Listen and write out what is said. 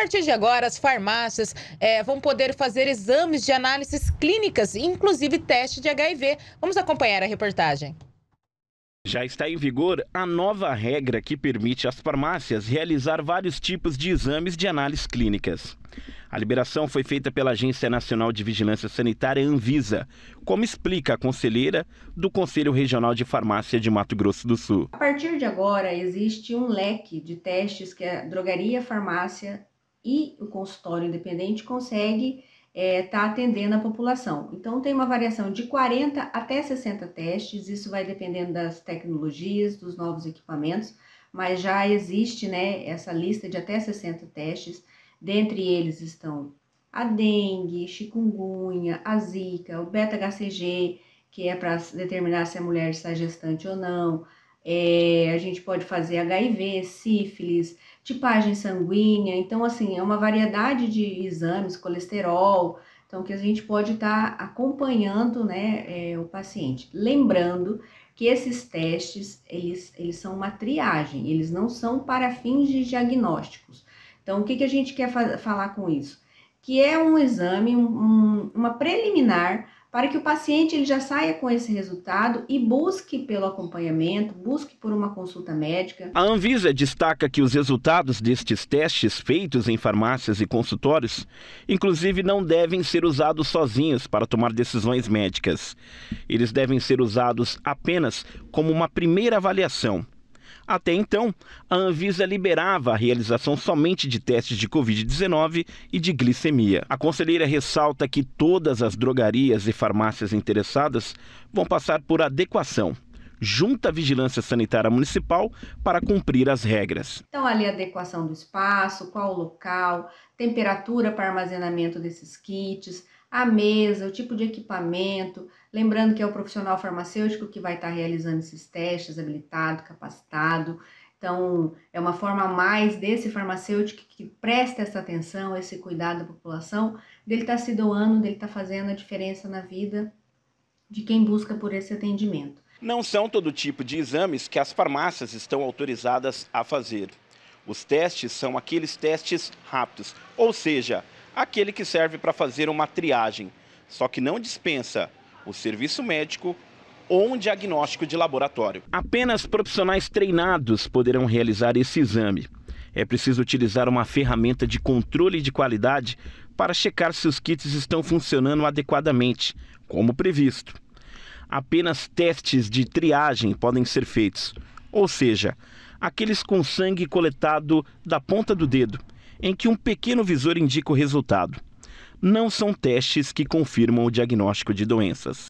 partir de agora, as farmácias é, vão poder fazer exames de análises clínicas, inclusive teste de HIV. Vamos acompanhar a reportagem. Já está em vigor a nova regra que permite às farmácias realizar vários tipos de exames de análises clínicas. A liberação foi feita pela Agência Nacional de Vigilância Sanitária Anvisa, como explica a conselheira do Conselho Regional de Farmácia de Mato Grosso do Sul. A partir de agora, existe um leque de testes que a drogaria farmácia e o consultório independente consegue estar é, tá atendendo a população. Então, tem uma variação de 40 até 60 testes, isso vai dependendo das tecnologias, dos novos equipamentos, mas já existe né, essa lista de até 60 testes, dentre eles estão a dengue, chikungunya, a zika, o beta-HCG, que é para determinar se a mulher está gestante ou não, é, a gente pode fazer HIV, sífilis, tipagem sanguínea, então assim, é uma variedade de exames, colesterol, então que a gente pode estar tá acompanhando né, é, o paciente. Lembrando que esses testes, eles, eles são uma triagem, eles não são para fins de diagnósticos. Então, o que, que a gente quer fa falar com isso? Que é um exame, um, uma preliminar para que o paciente ele já saia com esse resultado e busque pelo acompanhamento, busque por uma consulta médica. A Anvisa destaca que os resultados destes testes feitos em farmácias e consultórios, inclusive, não devem ser usados sozinhos para tomar decisões médicas. Eles devem ser usados apenas como uma primeira avaliação. Até então, a Anvisa liberava a realização somente de testes de Covid-19 e de glicemia. A conselheira ressalta que todas as drogarias e farmácias interessadas vão passar por adequação junta à Vigilância Sanitária Municipal para cumprir as regras. Então, ali a adequação do espaço, qual o local, temperatura para armazenamento desses kits, a mesa, o tipo de equipamento, lembrando que é o profissional farmacêutico que vai estar realizando esses testes, habilitado, capacitado. Então, é uma forma a mais desse farmacêutico que presta essa atenção, esse cuidado da população, dele estar tá se doando, dele estar tá fazendo a diferença na vida de quem busca por esse atendimento. Não são todo tipo de exames que as farmácias estão autorizadas a fazer. Os testes são aqueles testes rápidos, ou seja, aquele que serve para fazer uma triagem, só que não dispensa o serviço médico ou um diagnóstico de laboratório. Apenas profissionais treinados poderão realizar esse exame. É preciso utilizar uma ferramenta de controle de qualidade para checar se os kits estão funcionando adequadamente, como previsto. Apenas testes de triagem podem ser feitos, ou seja, aqueles com sangue coletado da ponta do dedo em que um pequeno visor indica o resultado. Não são testes que confirmam o diagnóstico de doenças.